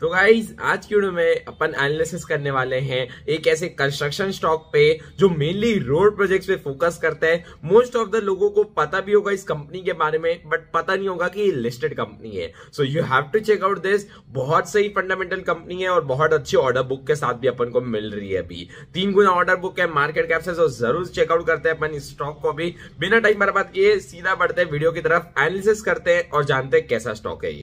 तो गाइज आज की वीडियो में अपन एनालिसिस करने वाले हैं एक ऐसे कंस्ट्रक्शन स्टॉक पे जो मेनली रोड प्रोजेक्ट्स पे फोकस करता है मोस्ट ऑफ द लोगों को पता भी होगा इस कंपनी के बारे में बट पता नहीं होगा कि ये लिस्टेड कंपनी है so you have to check out this बहुत सही फंडामेंटल कंपनी है और बहुत अच्छी ऑर्डर बुक के साथ भी अपन को मिल रही है अभी तीन गुना ऑर्डर बुक है मार्केट कैप से जरूर चेकआउट करते हैं अपन इस स्टॉक को भी बिना टाइम बर्बाद किए सीधा बढ़ते वीडियो की तरफ एनालिसिस करते हैं और जानते हैं कैसा स्टॉक है ये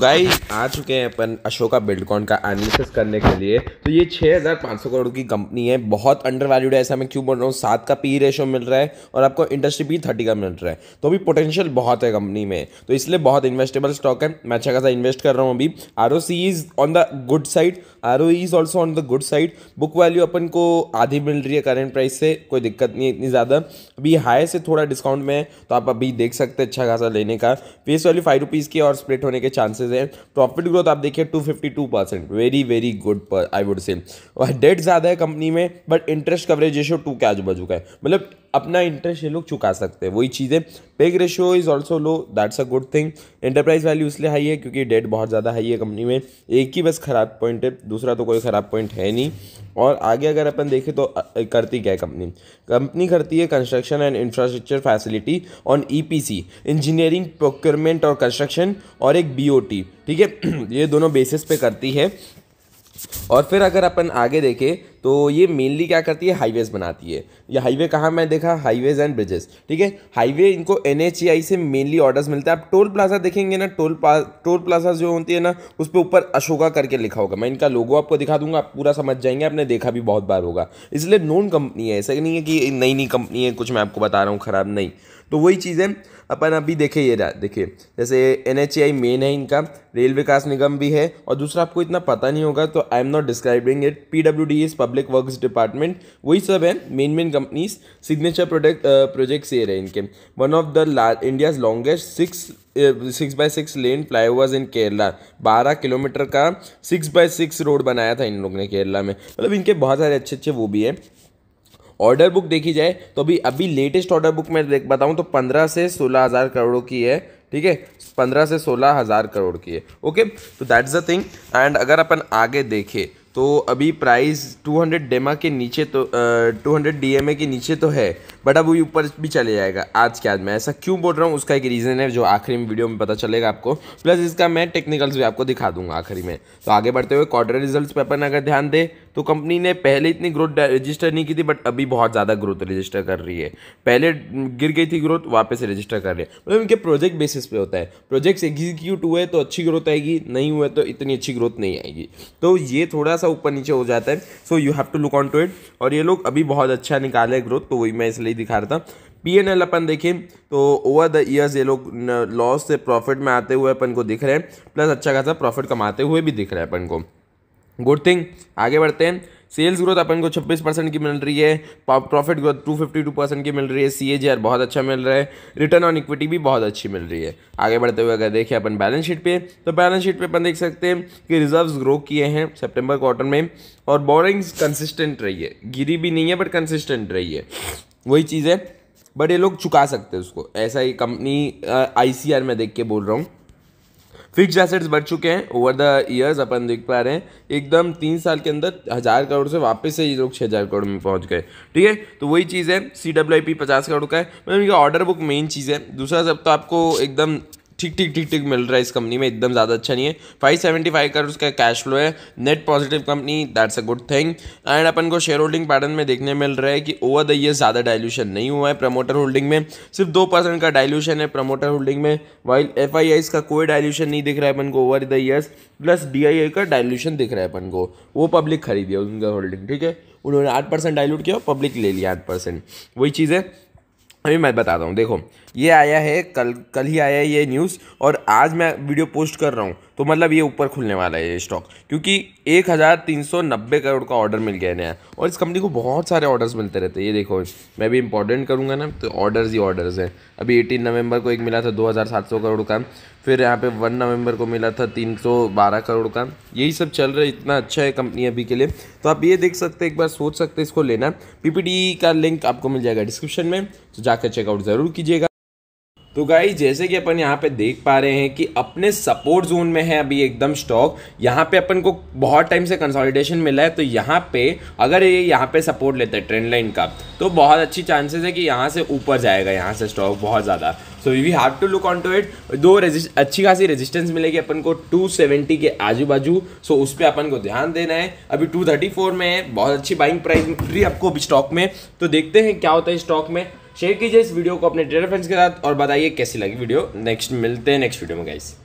गाई तो आ चुके हैं अपन अशोका बिल्डकॉन का एनालिसिस करने के लिए तो ये 6,500 करोड़ की कंपनी है बहुत अंडर वैल्यूड है ऐसा मैं क्यों बोल रहा हूँ सात का पी रेशो e मिल रहा है और आपको इंडस्ट्री पी e थर्टी का मिल रहा है तो अभी पोटेंशियल बहुत है कंपनी में तो इसलिए बहुत इन्वेस्टेबल स्टॉक है मैं अच्छा खासा इन्वेस्ट कर रहा हूँ अभी R O C is on the good side R O is also on the good side book value अपन को आधी मिल रही है करेंट प्राइस से कोई दिक्कत नहीं है इतनी ज़्यादा अभी हाई से थोड़ा डिस्काउंट में है तो आप अभी देख सकते हैं अच्छा खासा लेने का फेस वैल्यू फाइव रुपीज़ की और स्प्लिट होने के चांसेस लॉसेज हैं प्रॉफिट ग्रोथ आप देखिए two fifty two percent very very good पर आई वुड से और डेट ज़्यादा है कंपनी में but interest coverage ratio two के आजू बाजू का है मतलब अपना इंटरेस्ट ये लोग चुका सकते हैं वही चीज़ें PEG ratio is also low that's a good thing enterprise value इसलिए हाई है क्योंकि डेट बहुत ज़्यादा हाई है कंपनी में एक ही बस खराब पॉइंट है दूसरा तो कोई ख़राब पॉइंट है नहीं और आगे अगर अपन देखें तो करती क्या है कंपनी कंपनी करती है construction and infrastructure facility on EPC engineering procurement और कंस्ट्रक्शन और एक बीओटी ठीक है ये दोनों बेसिस पे करती है और फिर अगर अपन आगे देखें तो ये मेनली क्या करती है हाईवेज़ बनाती है ये हाईवे कहाँ मैं देखा हाईवेज़ एंड ब्रिजेस ठीक है हाईवे इनको एन से मेनली ऑर्डर्स मिलते हैं आप टोल प्लाजा देखेंगे ना टोल टोल प्लाजा जो होती है ना उस पर ऊपर अशोका करके लिखा होगा मैं इनका लोगो आपको दिखा दूंगा आप पूरा समझ जाएंगे आपने देखा भी बहुत बार होगा इसलिए नोन कंपनी है ऐसा नहीं है कि नई नई कंपनी है कुछ मैं आपको बता रहा हूँ ख़राब नहीं तो वही चीज़ें अपन अभी देखे ये देखिए जैसे एन एच आई मेन है इनका रेल विकास निगम भी है और दूसरा आपको इतना पता नहीं होगा तो I am not describing it P W D is public works department वही सब है main main companies signature product projects ये रहे इनके one of the India's longest six six by six lane fly in Kerala बारह किलोमीटर का six by six road बनाया था इन लोगों ने केरला में मतलब इनके बहुत सारे अच्छे अच्छे वो भी है ऑर्डर बुक देखी जाए तो अभी अभी लेटेस्ट ऑर्डर बुक मैं देख बताऊँ तो पंद्रह से सोलह हज़ार करोड़ की है ठीक है पंद्रह से सोलह हज़ार करोड़ की है ओके तो दैट्स द थिंग एंड अगर अपन आगे देखें तो अभी प्राइस 200 डेमा के नीचे तो टू हंड्रेड डी के नीचे तो है बट अब वही ऊपर भी चले जाएगा आज के आज मैं ऐसा क्यों बोल रहा हूँ उसका एक रीज़न है जो आखिरी में वीडियो में पता चलेगा आपको प्लस इसका मैं टेक्निकल्स भी आपको दिखा दूंगा आखिरी में तो आगे बढ़ते हुए क्वार्टर रिजल्ट पर अपन अगर ध्यान दें तो कंपनी ने पहले इतनी ग्रोथ रजिस्टर नहीं की थी बट अभी बहुत ज़्यादा ग्रोथ रजिस्टर कर रही है पहले गिर गई थी ग्रोथ वापस रजिस्टर कर रही है मतलब इनके प्रोजेक्ट बेसिस पे होता है प्रोजेक्ट्स एग्जीक्यूट हुए तो अच्छी ग्रोथ आएगी नहीं हुए तो इतनी अच्छी ग्रोथ नहीं आएगी तो ये थोड़ा सा ऊपर नीचे हो जाता है so you have to look on to it और ये लोग अभी बहुत अच्छा निकाले ग्रोथ तो वही मैं इसलिए दिखा रहा था पी एन एल अपन देखें तो ओवर द ईयर्स ये लोग लॉस से प्रॉफिट में आते हुए अपन को दिख रहे हैं प्लस अच्छा खासा प्रॉफिट कमाते हुए भी दिख रहा है अपन को गुड थिंग आगे बढ़ते हैं सेल्स ग्रोथ अपन को 26 परसेंट की मिल रही है प्रॉफिट ग्रोथ 252 परसेंट की मिल रही है सी बहुत अच्छा मिल रहा है रिटर्न ऑन इक्विटी भी बहुत अच्छी मिल रही है आगे बढ़ते हुए अगर देखें अपन बैलेंस शीट पे तो बैलेंस शीट पे अपन देख सकते हैं कि रिजर्व्स ग्रो किए हैं सेप्टेम्बर क्वार्टर में और बोरिंग्स कंसिस्टेंट रही है गिरी भी नहीं है बट कंसिस्टेंट रही है वही चीज़ है बट ये लोग चुका सकते हैं उसको ऐसा ही कंपनी आई में देख के बोल रहा हूँ फिक्स एसेट्स बढ़ चुके हैं ओवर द ईयर्स अपन देख पा रहे हैं एकदम तीन साल के अंदर हज़ार करोड़ से वापस से ये लोग छः हज़ार करोड़ में पहुंच गए ठीक है तो वही चीज़ है सी डब्ल्यू आई पी पचास करोड़ का है मतलब ऑर्डर बुक मेन चीज़ है दूसरा सब तो आपको एकदम ठीक ठीक ठीक ठीक मिल रहा है इस कंपनी में एकदम ज़्यादा अच्छा नहीं है फाइव सेवेंटी फाइव का उसका कैश फ्लो है net positive company that's a good thing and अपन को शेयर होल्डिंग पैटर्न में देखने मिल रहा है कि ओवर द ईयर ज़्यादा डायल्यूशन नहीं हुआ है प्रमोटर होल्डिंग में सिर्फ दो परसेंट का डायल्यूशन है प्रमोटर होल्डिंग में वाइल एफ आई का कोई डायल्यूशन नहीं दिख रहा है अपन को over the years plus D I I का डायल्यूशन दिख रहा है अपन को वो पब्लिक खरीदी है उनका होल्डिंग ठीक है उन्होंने आठ परसेंट डायल्यूट किया पब्लिक ले लिया आठ परसेंट वही चीज़ है अभी मैं बताता हूँ देखो ये आया है कल कल ही आया है ये न्यूज़ और आज मैं वीडियो पोस्ट कर रहा हूँ तो मतलब ये ऊपर खुलने वाला है ये स्टॉक क्योंकि एक हज़ार तीन सौ नब्बे करोड़ का ऑर्डर मिल गया नया और इस कंपनी को बहुत सारे ऑर्डर्स मिलते रहते हैं ये देखो मैं भी इंपॉर्टेंट करूँगा ना तो ऑर्डर्स ही ऑर्डर्स हैं अभी एटीन नवंबर को एक मिला था दो हज़ार सात सौ करोड़ का फिर यहाँ पर वन नवम्बर को मिला था तीन सौ बारह करोड़ का यही सब चल रहा है इतना अच्छा है कंपनी अभी के लिए तो आप ये देख सकते एक बार सोच सकते हैं इसको लेना पी का लिंक आपको मिल जाएगा डिस्क्रिप्शन में तो जाकर चेकआउट ज़रूर कीजिएगा तो गाई जैसे कि अपन यहाँ पे देख पा रहे हैं कि अपने सपोर्ट जोन में है अभी एकदम स्टॉक यहाँ पे अपन को बहुत टाइम से कंसोलिडेशन मिला है तो यहाँ पे अगर ये यह यहाँ पे सपोर्ट लेता है ट्रेंड लाइन का तो बहुत अच्छी चांसेस है कि यहाँ से ऊपर जाएगा यहाँ से स्टॉक बहुत ज़्यादा so we have to look on to it दो अच्छी खासी रेजिस्टेंस मिलेगी अपन को 270 के आजू बाजू सो so उस पर अपन को ध्यान देना है अभी 234 में है बहुत अच्छी बाइंग प्राइस मिल रही है आपको अभी स्टॉक में तो देखते हैं क्या होता है स्टॉक में शेयर कीजिए इस वीडियो को अपने डेटर फ्रेंड्स के साथ और बताइए कैसी लगी वीडियो नेक्स्ट मिलते हैं नेक्स्ट वीडियो में गाइस